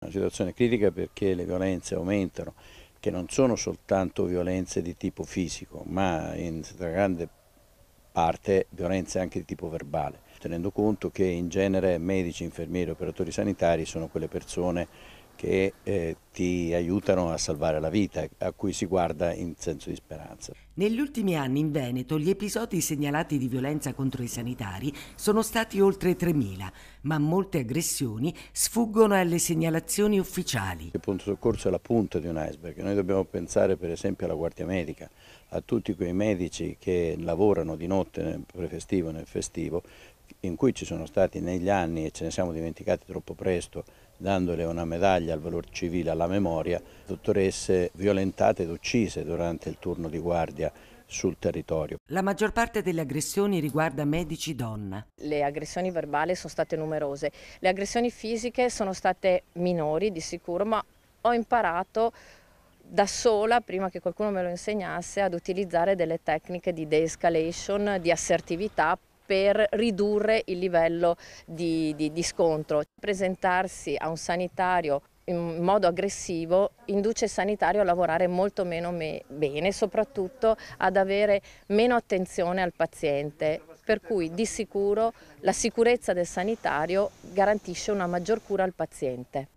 Una situazione critica perché le violenze aumentano, che non sono soltanto violenze di tipo fisico, ma in grande parte violenze anche di tipo verbale, tenendo conto che in genere medici, infermieri, operatori sanitari sono quelle persone che eh, ti aiutano a salvare la vita, a cui si guarda in senso di speranza. Negli ultimi anni in Veneto gli episodi segnalati di violenza contro i sanitari sono stati oltre 3.000, ma molte aggressioni sfuggono alle segnalazioni ufficiali. Il punto soccorso è la punta di un iceberg, noi dobbiamo pensare per esempio alla guardia medica, a tutti quei medici che lavorano di notte nel prefestivo e nel festivo, in cui ci sono stati negli anni e ce ne siamo dimenticati troppo presto, dandole una medaglia famiglia, al valore civile, alla memoria, dottoresse violentate ed uccise durante il turno di guardia sul territorio. La maggior parte delle aggressioni riguarda medici donna. Le aggressioni verbali sono state numerose, le aggressioni fisiche sono state minori di sicuro, ma ho imparato da sola, prima che qualcuno me lo insegnasse, ad utilizzare delle tecniche di de-escalation, di assertività per ridurre il livello di, di, di scontrò. Presentarsi a un sanitario in modo aggressivo induce il sanitario a lavorare molto meno me bene, soprattutto ad avere meno attenzione al paziente, per cui di sicuro la sicurezza del sanitario garantisce una maggior cura al paziente.